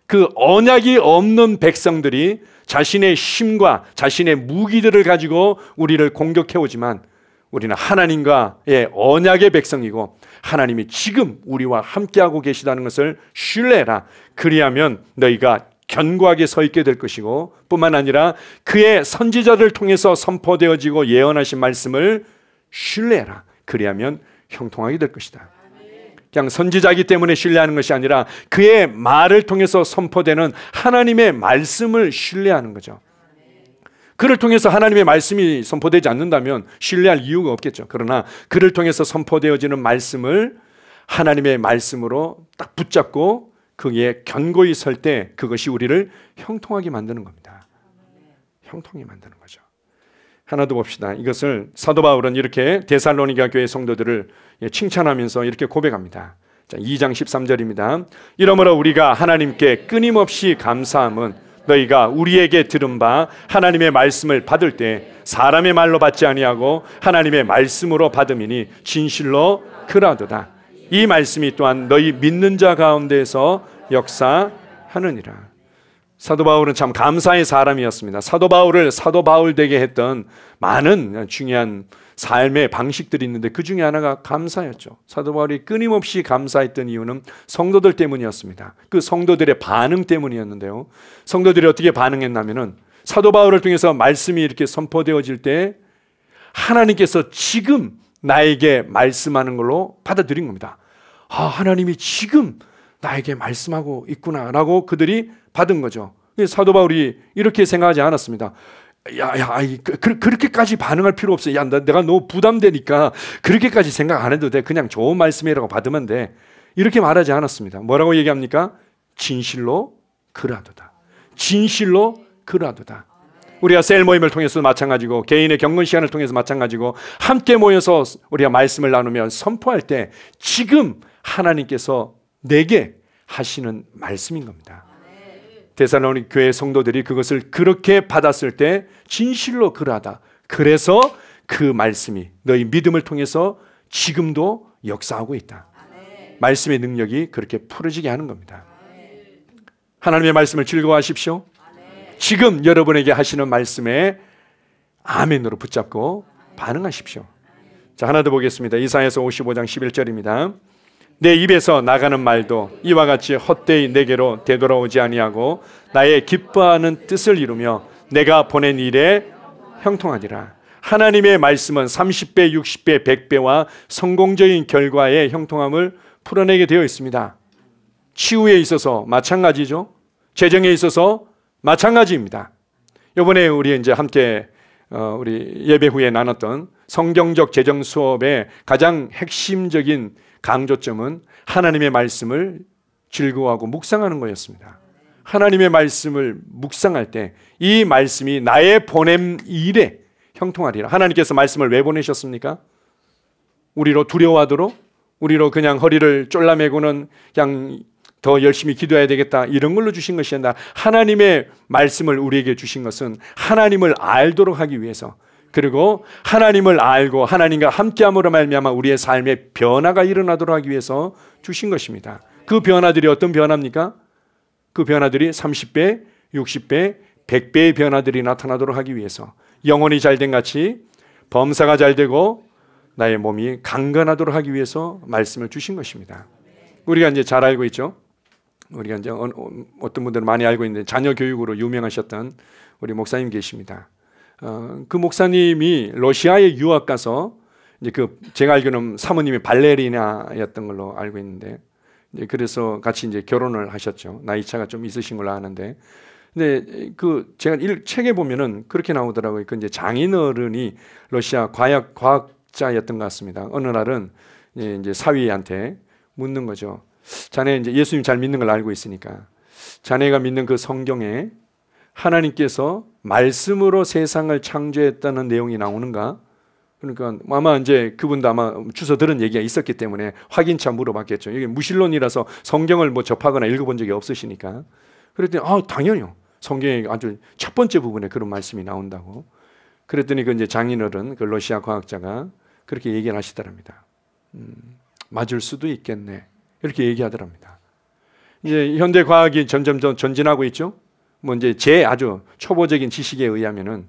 그 언약이 없는 백성들이 자신의 힘과 자신의 무기들을 가지고 우리를 공격해 오지만 우리는 하나님과의 언약의 백성이고 하나님이 지금 우리와 함께하고 계시다는 것을 신뢰해라. 그리하면 너희가 견고하게 서 있게 될 것이고 뿐만 아니라 그의 선지자를 통해서 선포되어지고 예언하신 말씀을 신뢰해라. 그리하면 형통하게 될 것이다. 그냥 선지자이기 때문에 신뢰하는 것이 아니라 그의 말을 통해서 선포되는 하나님의 말씀을 신뢰하는 거죠. 그를 통해서 하나님의 말씀이 선포되지 않는다면 신뢰할 이유가 없겠죠. 그러나 그를 통해서 선포되어지는 말씀을 하나님의 말씀으로 딱 붙잡고 거에 견고히 설 때 그것이 우리를 형통하게 만드는 겁니다. 형통히 만드는 거죠. 하나 더 봅시다. 이것을 사도 바울은 이렇게 데살로니가 교회 성도들을 예, 칭찬하면서 이렇게 고백합니다. 자, 2장 13절입니다. 이러므로 우리가 하나님께 끊임없이 감사함은 너희가 우리에게 들은 바 하나님의 말씀을 받을 때 사람의 말로 받지 아니하고 하나님의 말씀으로 받음이니 진실로 그라도다. 이 말씀이 또한 너희 믿는 자가운데서 역사하느니라. 사도 바울은 참 감사의 사람이었습니다. 사도 바울을 사도 바울 되게 했던 많은 중요한 삶의 방식들이 있는데 그 중에 하나가 감사였죠. 사도 바울이 끊임없이 감사했던 이유는 성도들 때문이었습니다. 그 성도들의 반응 때문이었는데요. 성도들이 어떻게 반응했냐면은 사도 바울을 통해서 말씀이 이렇게 선포되어질 때 하나님께서 지금 나에게 말씀하는 걸로 받아들인 겁니다. 아, 하나님이 지금 나에게 말씀하고 있구나라고 그들이 받은 거죠. 사도 바울이 이렇게 생각하지 않았습니다. 야, 야, 아이, 그, 그 그렇게까지 반응할 필요 없어. 야, 나, 내가 너무 부담되니까 그렇게까지 생각 안 해도 돼. 그냥 좋은 말씀이라고 받으면 돼. 이렇게 말하지 않았습니다. 뭐라고 얘기합니까? 진실로 그라도다. 진실로 그라도다. 우리가 셀 모임을 통해서 도 마찬가지고 개인의 경건 시간을 통해서 마찬가지고 함께 모여서 우리가 말씀을 나누면 선포할 때 지금 하나님께서 내게 하시는 말씀인 겁니다. 데살로니 교회 성도들이 그것을 그렇게 받았을 때 진실로 그러하다. 그래서 그 말씀이 너희 믿음을 통해서 지금도 역사하고 있다. 말씀의 능력이 그렇게 풀어지게 하는 겁니다. 하나님의 말씀을 즐거워하십시오. 지금 여러분에게 하시는 말씀에 아멘으로 붙잡고 반응하십시오. 자, 하나 더 보겠습니다. 이사에서 55장 11절입니다. 내 입에서 나가는 말도 이와 같이 헛되이 내게로 되돌아오지 아니하고 나의 기뻐하는 뜻을 이루며 내가 보낸 일에 형통하니라. 하나님의 말씀은 30배, 60배, 100배와 성공적인 결과에 형통함을 풀어내게 되어 있습니다. 치유에 있어서 마찬가지죠. 재정에 있어서 마찬가지입니다. 요번에 우리 이제 함께 어, 우리 예배 후에 나눴던 성경적 재정 수업의 가장 핵심적인 강조점은 하나님의 말씀을 즐거워하고 묵상하는 거였습니다. 하나님의 말씀을 묵상할 때 이 말씀이 나의 보냄 일에 형통하리라. 하나님께서 말씀을 왜 보내셨습니까? 우리로 두려워하도록 우리로 그냥 허리를 쫄라매고는 그냥 더 열심히 기도해야 되겠다 이런 걸로 주신 것이 아니라 하나님의 말씀을 우리에게 주신 것은 하나님을 알도록 하기 위해서 그리고 하나님을 알고 하나님과 함께함으로 말미암아 우리의 삶에 변화가 일어나도록 하기 위해서 주신 것입니다. 그 변화들이 어떤 변화입니까? 그 변화들이 30배, 60배, 100배의 변화들이 나타나도록 하기 위해서 영혼이 잘된 같이 범사가 잘 되고 나의 몸이 강건하도록 하기 위해서 말씀을 주신 것입니다. 우리가 이제 잘 알고 있죠. 우리가 이제 어떤 분들은 많이 알고 있는데 자녀 교육으로 유명하셨던 우리 목사님 계십니다. 어, 그 목사님이 러시아에 유학 가서 이제 그 제가 알기로는 사모님이 발레리나였던 걸로 알고 있는데 이제 그래서 같이 이제 결혼을 하셨죠. 나이 차가 좀 있으신 걸로 아는데 근데 그 제가 일 책에 보면은 그렇게 나오더라고요. 그 이제 장인어른이 러시아 과학 과학자였던 것 같습니다. 어느 날은 이제 사위한테 묻는 거죠. 자네 이제 예수님 잘 믿는 걸 알고 있으니까 자네가 믿는 그 성경에 하나님께서 말씀으로 세상을 창조했다는 내용이 나오는가? 그러니까 아마 이제 그분도 아마 주소 들은 얘기가 있었기 때문에 확인차 물어봤겠죠. 이게 무신론이라서 성경을 뭐 접하거나 읽어본 적이 없으시니까. 그랬더니 아 당연히요. 성경의 아주 첫 번째 부분에 그런 말씀이 나온다고. 그랬더니 그 이제 장인어른 그 러시아 과학자가 그렇게 얘기를 하시더랍니다. 음, 맞을 수도 있겠네. 이렇게 얘기하더랍니다. 이제 현대 과학이 점점 전진하고 있죠. 뭐 이제 제 아주 초보적인 지식에 의하면은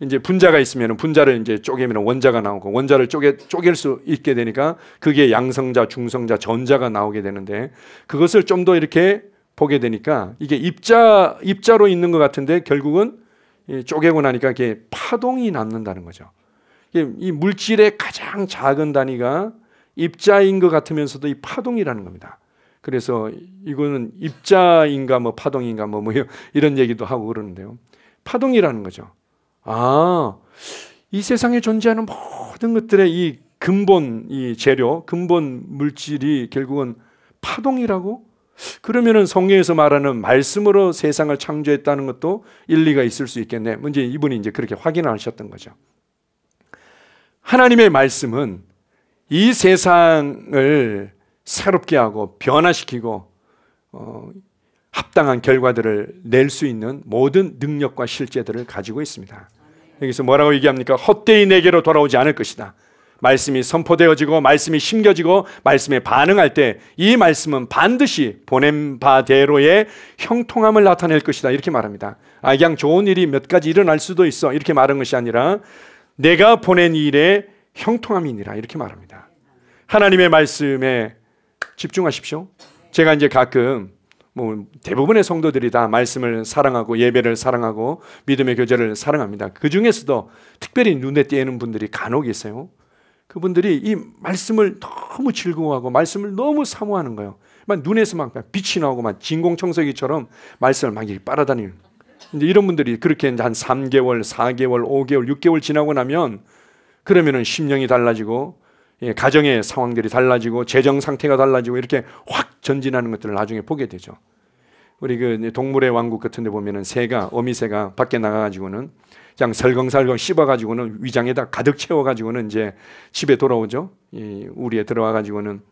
이제 분자가 있으면 분자를 이제 쪼개면 원자가 나오고 원자를 쪼개, 쪼갤 수 있게 되니까 그게 양성자, 중성자, 전자가 나오게 되는데 그것을 좀 더 이렇게 보게 되니까 이게 입자, 입자로 있는 것 같은데 결국은 쪼개고 나니까 이게 파동이 남는다는 거죠. 이 물질의 가장 작은 단위가 입자인 것 같으면서도 이 파동이라는 겁니다. 그래서 이거는 입자인가 뭐 파동인가 뭐, 뭐 이런 얘기도 하고 그러는데요. 파동이라는 거죠. 아, 이 세상에 존재하는 모든 것들의 이 근본 이 재료, 근본 물질이 결국은 파동이라고? 그러면은 성경에서 말하는 말씀으로 세상을 창조했다는 것도 일리가 있을 수 있겠네. 문제 이분이 이제 그렇게 확인하셨던 거죠. 하나님의 말씀은 이 세상을 새롭게 하고 변화시키고 어, 합당한 결과들을 낼 수 있는 모든 능력과 실제들을 가지고 있습니다. 여기서 뭐라고 얘기합니까? 헛되이 내게로 돌아오지 않을 것이다. 말씀이 선포되어지고 말씀이 심겨지고 말씀에 반응할 때 이 말씀은 반드시 보냄 바대로의 형통함을 나타낼 것이다 이렇게 말합니다. 아 그냥 좋은 일이 몇 가지 일어날 수도 있어 이렇게 말한 것이 아니라 내가 보낸 일에 형통함이니라 이렇게 말합니다. 하나님의 말씀에 집중하십시오. 제가 이제 가끔 뭐 대부분의 성도들이 다 말씀을 사랑하고 예배를 사랑하고 믿음의 교제를 사랑합니다. 그 중에서도 특별히 눈에 띄는 분들이 간혹 있어요. 그분들이 이 말씀을 너무 즐거워하고 말씀을 너무 사모하는 거예요. 막 눈에서 막 빛이 나오고 막 진공청소기처럼 말씀을 막 빨아다니는. 이제 이런 분들이 그렇게 한 3개월, 4개월, 5개월, 6개월 지나고 나면 그러면은 심령이 달라지고 예, 가정의 상황들이 달라지고 재정 상태가 달라지고 이렇게 확 전진하는 것들을 나중에 보게 되죠. 우리 그 동물의 왕국 같은 데 보면은 새가 어미새가 밖에 나가 가지고는 그냥 설렁설렁 씹어 가지고는 위장에다 가득 채워 가지고는 이제 집에 돌아오죠. 이 우리에 들어와 가지고는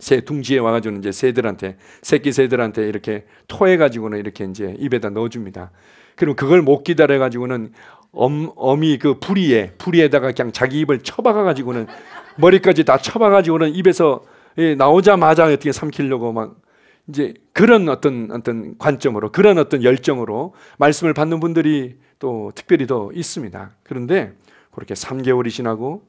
새 둥지에 와 가지고는 이제 새들한테 새끼 새들한테 이렇게 토해 가지고는 이렇게 이제 입에다 넣어 줍니다. 그럼 그걸 못 기다려 가지고는 엄, 엄이 그 부리에 부리에다가 그냥 자기 입을 쳐박아 가지고는 머리까지 다쳐봐가지고는 입에서 예, 나오자마자 어떻게 삼키려고 막 이제 그런 어떤 어떤 관점으로 그런 어떤 열정으로 말씀을 받는 분들이 또 특별히 더 있습니다. 그런데 그렇게 3개월이 지나고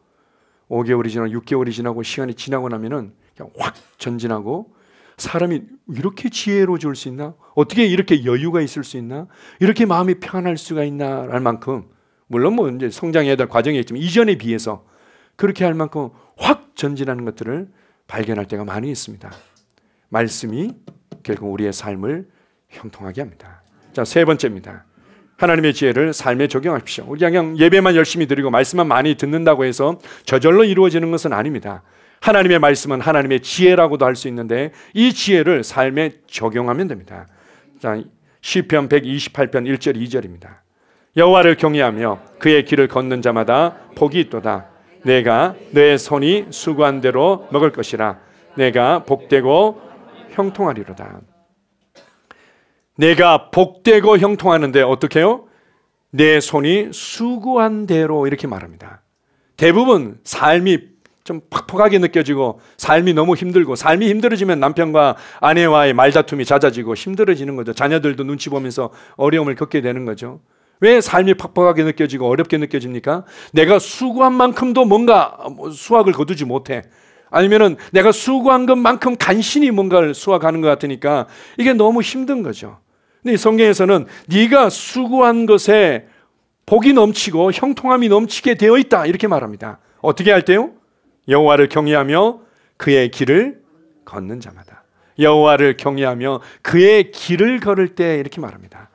5개월이 지나고 6개월이 지나고 시간이 지나고 나면은 그냥 확 전진하고 사람이 이렇게 지혜로워질 수 있나? 어떻게 이렇게 여유가 있을 수 있나? 이렇게 마음이 편안할 수가 있나? 랄 만큼 물론 뭐 이제 성장해야 될 과정이 있지만 이전에 비해서 그렇게 할 만큼 확 전진하는 것들을 발견할 때가 많이 있습니다. 말씀이 결국 우리의 삶을 형통하게 합니다. 자, 세 번째입니다. 하나님의 지혜를 삶에 적용하십시오. 우리 그냥 예배만 열심히 드리고 말씀만 많이 듣는다고 해서 저절로 이루어지는 것은 아닙니다. 하나님의 말씀은 하나님의 지혜라고도 할 수 있는데 이 지혜를 삶에 적용하면 됩니다. 자, 시편 128편 1절 2절입니다. 여호와를 경외하며 그의 길을 걷는 자마다 복이 있도다. 내가 내 손이 수고한 대로 먹을 것이라 내가 복되고 형통하리로다. 내가 복되고 형통하는데 어떻게 요내 손이 수고한 대로 이렇게 말합니다. 대부분 삶이 좀 팍팍하게 느껴지고 삶이 너무 힘들고 삶이 힘들어지면 남편과 아내와의 말다툼이 잦아지고 힘들어지는 거죠. 자녀들도 눈치 보면서 어려움을 겪게 되는 거죠. 왜 삶이 팍팍하게 느껴지고 어렵게 느껴집니까? 내가 수고한 만큼도 뭔가 뭐 수확을 거두지 못해. 아니면은 내가 수고한 것만큼 간신히 뭔가를 수확하는 것 같으니까 이게 너무 힘든 거죠. 근데 성경에서는 네가 수고한 것에 복이 넘치고 형통함이 넘치게 되어 있다 이렇게 말합니다. 어떻게 할 때요? 여호와를 경외하며 그의 길을 걷는 자마다 여호와를 경외하며 그의 길을 걸을 때 이렇게 말합니다.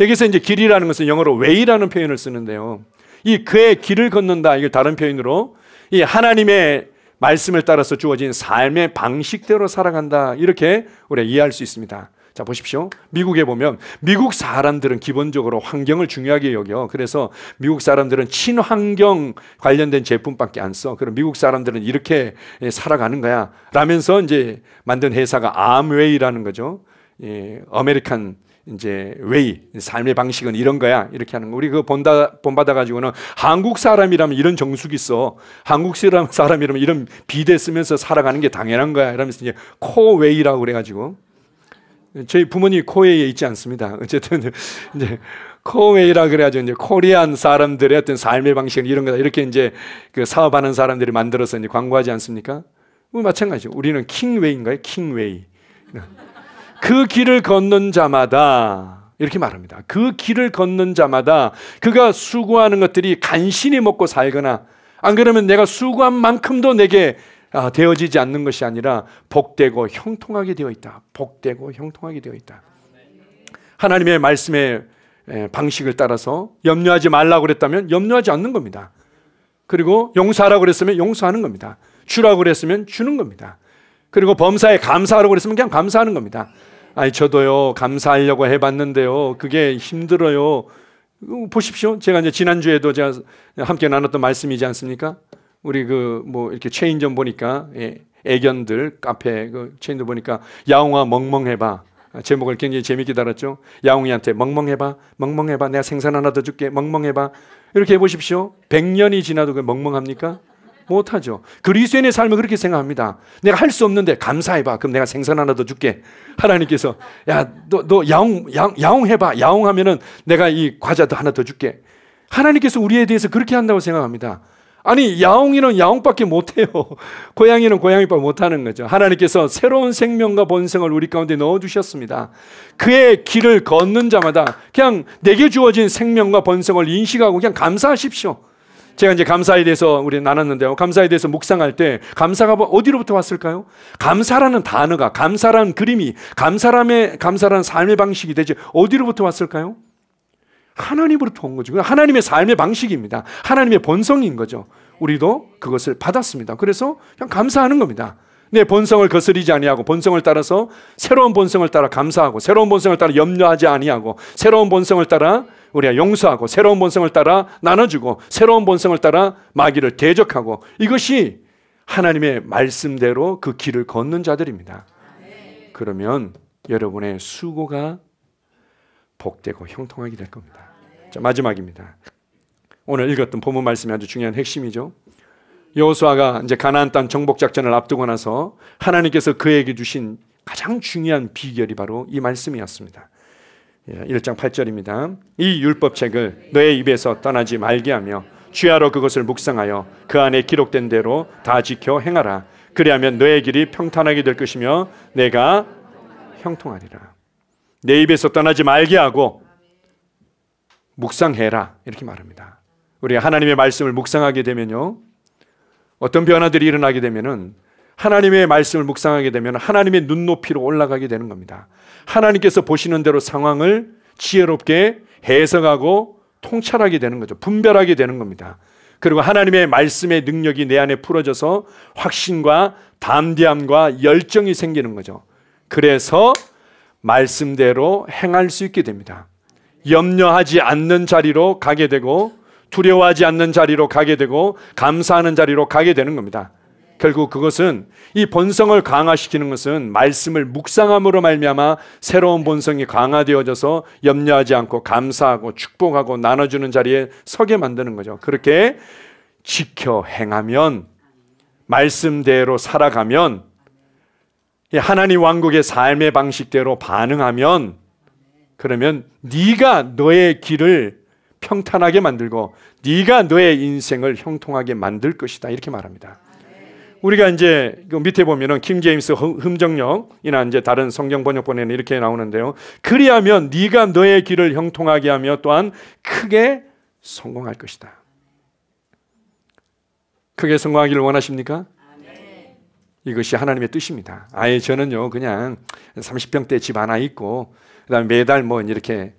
여기서 이제 길이라는 것은 영어로 way라는 표현을 쓰는데요. 이 그의 길을 걷는다. 이걸 다른 표현으로 이 하나님의 말씀을 따라서 주어진 삶의 방식대로 살아간다. 이렇게 우리가 이해할 수 있습니다. 자, 보십시오. 미국에 보면 미국 사람들은 기본적으로 환경을 중요하게 여겨. 그래서 미국 사람들은 친환경 관련된 제품밖에 안 써. 그럼 미국 사람들은 이렇게 예, 살아가는 거야. 라면서 이제 만든 회사가 암웨이라는 거죠. 예, 아메리칸 이제 웨이 삶의 방식은 이런 거야 이렇게 하는 거 우리 그 본다 본받아 가지고는 한국 사람이라면 이런 정숙이 있어 한국 사람 사람이라면 이런 비대 쓰면서 살아가는 게 당연한 거야 이러면서 이제 코웨이라고 그래가지고 저희 부모님 코웨에 있지 않습니다 어쨌든 이제 코웨이라 그래가지고 이제 코리안 사람들의 어떤 삶의 방식은 이런 거다 이렇게 이제 그 사업하는 사람들이 만들어서 이제 광고하지 않습니까? 뭐 마찬가지죠 우리는 킹웨이인가요 킹웨이 그 길을 걷는 자마다 이렇게 말합니다. 그 길을 걷는 자마다 그가 수고하는 것들이 간신히 먹고 살거나 안 그러면 내가 수고한 만큼도 내게 아, 되어지지 않는 것이 아니라 복되고 형통하게 되어 있다. 복되고 형통하게 되어 있다. 하나님의 말씀의 방식을 따라서 염려하지 말라고 그랬다면 염려하지 않는 겁니다. 그리고 용서하라고 그랬으면 용서하는 겁니다. 주라고 그랬으면 주는 겁니다. 그리고 범사에 감사하라고 그랬으면 그냥 감사하는 겁니다. 아이 저도요 감사하려고 해봤는데요 그게 힘들어요. 보십시오. 제가 이제 지난주에도 제가 함께 나눴던 말씀이지 않습니까? 우리 그 뭐 이렇게 체인점 보니까 예, 애견들 카페 그 체인점 보니까 야옹아 멍멍해봐. 아, 제목을 굉장히 재밌게 달았죠. 야옹이한테 멍멍해봐, 멍멍해봐, 내가 생선 하나 더 줄게, 멍멍해봐. 이렇게 해보십시오. 100년이 지나도 그 멍멍합니까? 못하죠. 그리스인의 삶은 그렇게 생각합니다. 내가 할 수 없는데 감사해봐. 그럼 내가 생선 하나 더 줄게. 하나님께서 야너 너 야옹 야, 야옹해봐. 야옹하면은 내가 이 과자도 하나 더 줄게. 하나님께서 우리에 대해서 그렇게 한다고 생각합니다. 아니 야옹이는 야옹밖에 못해요. 고양이는 고양이밖에 못하는 거죠. 하나님께서 새로운 생명과 본성을 우리 가운데 넣어주셨습니다. 그의 길을 걷는 자마다 그냥 내게 주어진 생명과 본성을 인식하고 그냥 감사하십시오. 제가 이제 감사에 대해서 우리 나눴는데요. 감사에 대해서 묵상할 때 감사가 뭐 어디로부터 왔을까요? 감사라는 단어가 감사라는 그림이 감사람의 감사라는 삶의 방식이 되지 어디로부터 왔을까요? 하나님으로부터 온 거죠. 하나님의 삶의 방식입니다. 하나님의 본성인 거죠. 우리도 그것을 받았습니다. 그래서 그냥 감사하는 겁니다. 내 본성을 거스리지 아니하고 본성을 따라서 새로운 본성을 따라 감사하고 새로운 본성을 따라 염려하지 아니하고 새로운 본성을 따라 우리가 용서하고 새로운 본성을 따라 나눠주고 새로운 본성을 따라 마귀를 대적하고 이것이 하나님의 말씀대로 그 길을 걷는 자들입니다. 그러면 여러분의 수고가 복되고 형통하게 될 겁니다. 자, 마지막입니다. 오늘 읽었던 본문 말씀이 아주 중요한 핵심이죠. 여호수아가 이제 가나안 땅 정복 작전을 앞두고 나서 하나님께서 그에게 주신 가장 중요한 비결이 바로 이 말씀이었습니다. 1장 예, 8절입니다. 이 율법책을 너의 입에서 떠나지 말게 하며 취하러 그것을 묵상하여 그 안에 기록된 대로 다 지켜 행하라. 그리하면 너의 길이 평탄하게 될 것이며 내가 형통하리라. 내 입에서 떠나지 말게 하고 묵상해라. 이렇게 말합니다. 우리가 하나님의 말씀을 묵상하게 되면요. 어떤 변화들이 일어나게 되면은 하나님의 말씀을 묵상하게 되면 하나님의 눈높이로 올라가게 되는 겁니다. 하나님께서 보시는 대로 상황을 지혜롭게 해석하고 통찰하게 되는 거죠. 분별하게 되는 겁니다. 그리고 하나님의 말씀의 능력이 내 안에 풀어져서 확신과 담대함과 열정이 생기는 거죠. 그래서 말씀대로 행할 수 있게 됩니다. 염려하지 않는 자리로 가게 되고 두려워하지 않는 자리로 가게 되고 감사하는 자리로 가게 되는 겁니다. 결국 그것은 이 본성을 강화시키는 것은 말씀을 묵상함으로 말미암아 새로운 본성이 강화되어져서 염려하지 않고 감사하고 축복하고 나눠주는 자리에 서게 만드는 거죠. 그렇게 지켜 행하면 말씀대로 살아가면 예, 하나님 왕국의 삶의 방식대로 반응하면 그러면 네가 너의 길을 평탄하게 만들고 네가 너의 인생을 형통하게 만들 것이다 이렇게 말합니다. 우리가 이제 그 밑에 보면은 킴제임스 흠정령이나 이제 다른 성경 번역본에는 이렇게 나오는데요. 그리하면 네가 너의 길을 형통하게 하며 또한 크게 성공할 것이다. 크게 성공하기를 원하십니까? 이것이 하나님의 뜻입니다. 아예 저는요 그냥 30평대 집 하나 있고 그다음에 매달 뭐 이렇게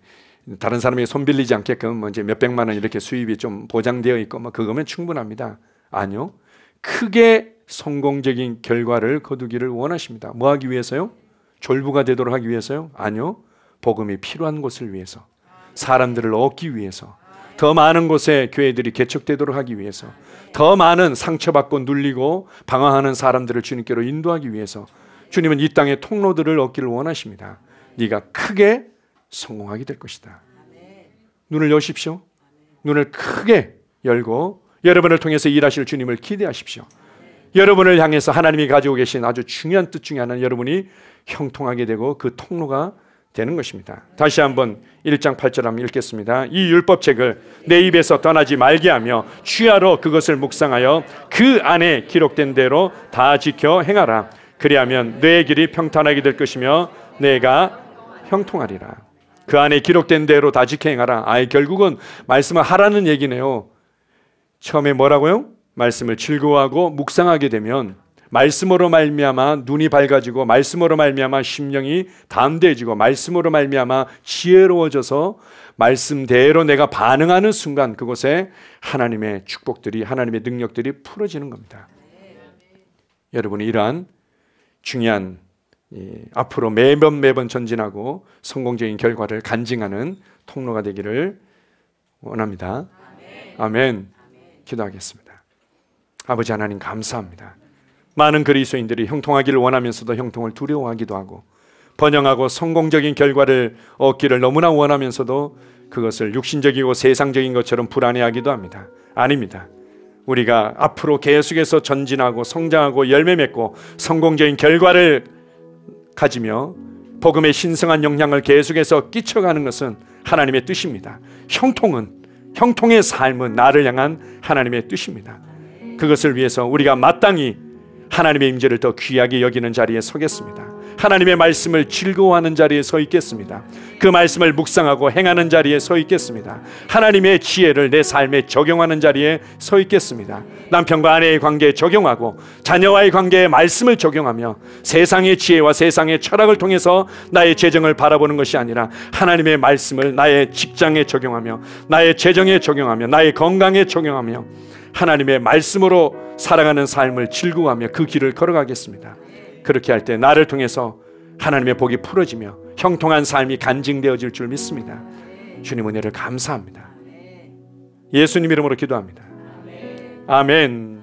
다른 사람이 손 빌리지 않게끔 뭐 이제 몇백만 원 이렇게 수입이 좀 보장되어 있고 뭐 그거면 충분합니다. 아니요. 크게 성공적인 결과를 거두기를 원하십니다. 뭐 하기 위해서요? 졸부가 되도록 하기 위해서요? 아니요. 복음이 필요한 곳을 위해서. 사람들을 얻기 위해서. 더 많은 곳에 교회들이 개척되도록 하기 위해서. 더 많은 상처받고 눌리고 방황하는 사람들을 주님께로 인도하기 위해서. 주님은 이 땅의 통로들을 얻기를 원하십니다. 네가 크게 성공하게 될 것이다. 눈을 여십시오. 눈을 크게 열고 여러분을 통해서 일하실 주님을 기대하십시오. 여러분을 향해서 하나님이 가지고 계신 아주 중요한 뜻 중에 하나는 여러분이 형통하게 되고 그 통로가 되는 것입니다. 다시 한번 1장 8절 한번 읽겠습니다. 이 율법책을 내 입에서 떠나지 말게 하며 취하러 그것을 묵상하여 그 안에 기록된 대로 다 지켜 행하라. 그리하면 내 길이 평탄하게 될 것이며 내가 형통하리라. 그 안에 기록된 대로 다 직행하라. 아예 결국은 말씀을 하라는 얘기네요. 처음에 뭐라고요? 말씀을 즐거워하고 묵상하게 되면 말씀으로 말미암아 눈이 밝아지고 말씀으로 말미암아 심령이 담대해지고 말씀으로 말미암아 지혜로워져서 말씀대로 내가 반응하는 순간 그곳에 하나님의 축복들이 하나님의 능력들이 풀어지는 겁니다. 여러분이 이러한 중요한 예, 앞으로 매번 매번 전진하고 성공적인 결과를 간증하는 통로가 되기를 원합니다. 아멘. 아멘. 아멘. 기도하겠습니다. 아버지 하나님 감사합니다. 많은 그리스도인들이 형통하기를 원하면서도 형통을 두려워하기도 하고 번영하고 성공적인 결과를 얻기를 너무나 원하면서도 그것을 육신적이고 세상적인 것처럼 불안해하기도 합니다. 아닙니다. 우리가 앞으로 계속해서 전진하고 성장하고 열매 맺고 성공적인 결과를 가지며 복음의 신성한 영향을 계속해서 끼쳐가는 것은 하나님의 뜻입니다. 형통은 형통의 삶은 나를 향한 하나님의 뜻입니다. 그것을 위해서 우리가 마땅히 하나님의 임재를 더 귀하게 여기는 자리에 서겠습니다. 하나님의 말씀을 즐거워하는 자리에 서 있겠습니다. 그 말씀을 묵상하고 행하는 자리에 서 있겠습니다. 하나님의 지혜를 내 삶에 적용하는 자리에 서 있겠습니다. 남편과 아내의 관계에 적용하고 자녀와의 관계에 말씀을 적용하며 세상의 지혜와 세상의 철학을 통해서 나의 재정을 바라보는 것이 아니라 하나님의 말씀을 나의 직장에 적용하며 나의 재정에 적용하며 나의 건강에 적용하며 하나님의 말씀으로 살아가는 삶을 즐거워하며 그 길을 걸어가겠습니다. 그렇게 할 때 나를 통해서 하나님의 복이 풀어지며 형통한 삶이 간증되어질 줄 믿습니다. 주님 은혜를 감사합니다. 예수님 이름으로 기도합니다. 아멘.